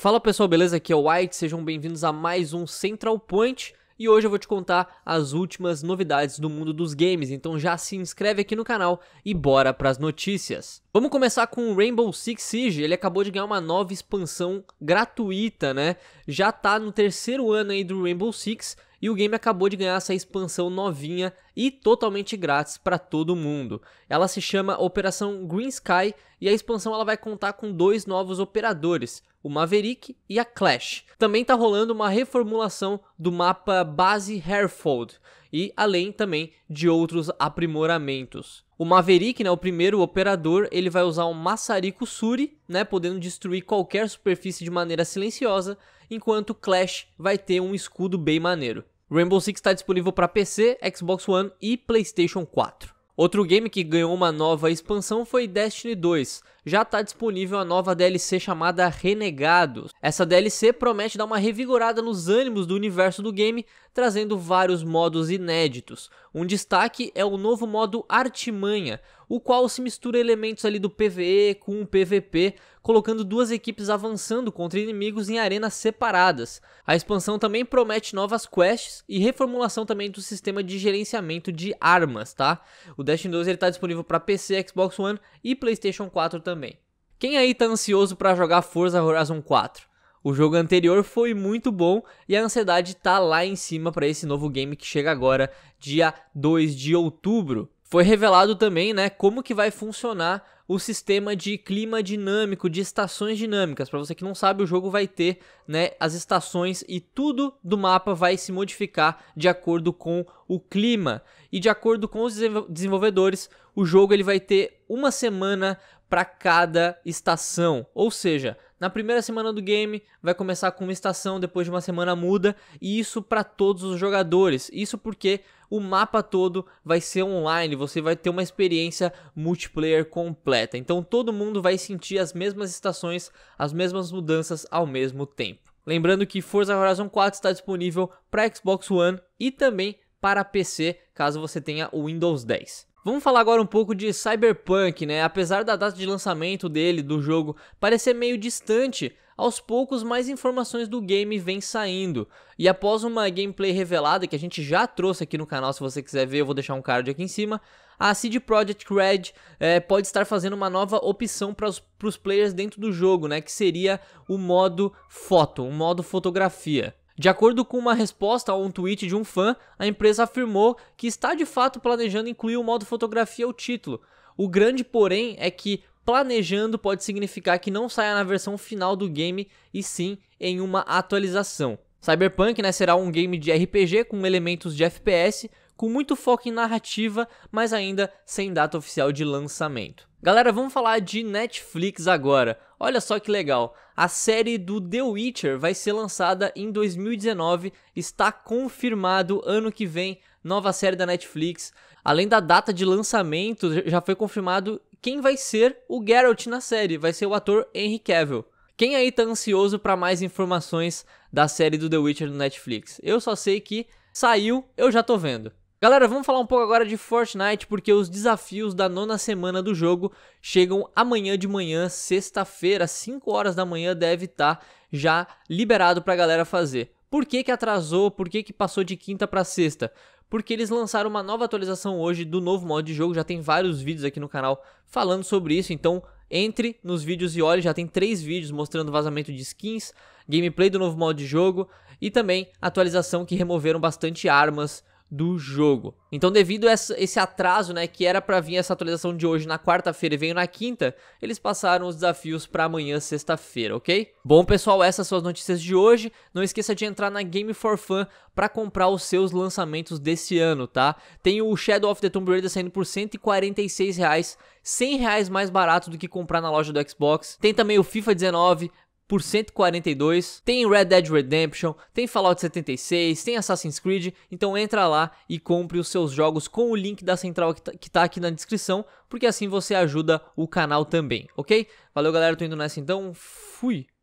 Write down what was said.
Fala pessoal, beleza? Aqui é o White, sejam bem-vindos a mais um Central Point e hoje eu vou te contar as últimas novidades do mundo dos games, então já se inscreve aqui no canal e bora pras notícias. Vamos começar com o Rainbow Six Siege, ele acabou de ganhar uma nova expansão gratuita, né? Já tá no terceiro ano aí do Rainbow Six e o game acabou de ganhar essa expansão novinha e totalmente grátis para todo mundo. Ela se chama Operação Green Sky e a expansão ela vai contar com dois novos operadores, o Maverick e a Clash. Também está rolando uma reformulação do mapa base Hairfold e além também de outros aprimoramentos. O Maverick, né, o primeiro operador, ele vai usar um Massarico Suri, né, podendo destruir qualquer superfície de maneira silenciosa, enquanto Clash vai ter um escudo bem maneiro. Rainbow Six está disponível para PC, Xbox One e PlayStation 4. Outro game que ganhou uma nova expansão foi Destiny 2. Já está disponível a nova DLC chamada Renegados. Essa DLC promete dar uma revigorada nos ânimos do universo do game, trazendo vários modos inéditos. Um destaque é o novo modo Artimanha, o qual se mistura elementos ali do PvE com o PvP, colocando duas equipes avançando contra inimigos em arenas separadas. A expansão também promete novas quests e reformulação também do sistema de gerenciamento de armas, tá? O Destiny 2 está disponível para PC, Xbox One e PlayStation 4 também. Quem aí tá ansioso para jogar Forza Horizon 4? O jogo anterior foi muito bom e a ansiedade tá lá em cima para esse novo game que chega agora, dia 2 de outubro. Foi revelado também, né, como que vai funcionar o sistema de clima dinâmico, de estações dinâmicas. Para você que não sabe, o jogo vai ter, né, as estações e tudo do mapa vai se modificar de acordo com o clima. E de acordo com os desenvolvedores, o jogo ele vai ter uma semana para cada estação. Ou seja, na primeira semana do game vai começar com uma estação, depois de uma semana muda, e isso para todos os jogadores. Isso porque o mapa todo vai ser online, você vai ter uma experiência multiplayer completa. Então todo mundo vai sentir as mesmas estações, as mesmas mudanças ao mesmo tempo. Lembrando que Forza Horizon 4 está disponível para Xbox One e também para PC, caso você tenha o Windows 10. Vamos falar agora um pouco de Cyberpunk, né? Apesar da data de lançamento dele, do jogo, parecer meio distante, aos poucos mais informações do game vêm saindo. E após uma gameplay revelada, que a gente já trouxe aqui no canal, se você quiser ver, eu vou deixar um card aqui em cima, a CD Projekt Red é, pode estar fazendo uma nova opção para os players dentro do jogo, né? Que seria o modo foto, o modo fotografia. De acordo com uma resposta a um tweet de um fã, a empresa afirmou que está de fato planejando incluir o modo fotografia ao título. O grande porém é que planejando pode significar que não saia na versão final do game e sim em uma atualização. Cyberpunk né, será um game de RPG com elementos de FPS, com muito foco em narrativa, mas ainda sem data oficial de lançamento. Galera, vamos falar de Netflix agora. Olha só que legal. A série do The Witcher vai ser lançada em 2019, está confirmado ano que vem, nova série da Netflix. Além da data de lançamento, já foi confirmado quem vai ser o Geralt na série, vai ser o ator Henry Cavill. Quem aí tá ansioso para mais informações da série do The Witcher no Netflix? Eu só sei que saiu, eu já tô vendo. Galera, vamos falar um pouco agora de Fortnite, porque os desafios da nona semana do jogo chegam amanhã de manhã, sexta-feira, 5 horas da manhã, deve estar tá já liberado pra galera fazer. Por que, que atrasou? Por que, que passou de quinta para sexta? Porque eles lançaram uma nova atualização hoje do novo modo de jogo. Já tem vários vídeos aqui no canal falando sobre isso. Então entre nos vídeos e olhe, já tem três vídeos mostrando vazamento de skins, gameplay do novo modo de jogo e também atualização que removeram bastante armas do jogo. Então, devido a esse atraso, né, que era para vir essa atualização de hoje na quarta-feira e veio na quinta, eles passaram os desafios para amanhã, sexta-feira, ok? Bom, pessoal, essas são as notícias de hoje. Não esqueça de entrar na Game for Fun para comprar os seus lançamentos desse ano, tá? Tem o Shadow of the Tomb Raider saindo por 146 reais, 100 reais mais barato do que comprar na loja do Xbox. Tem também o FIFA 19, por 142. Tem Red Dead Redemption, tem Fallout 76, tem Assassin's Creed. Então entra lá e compre os seus jogos com o link da central que está tá aqui na descrição, porque assim você ajuda o canal também, ok? Valeu galera, tô indo nessa então, fui!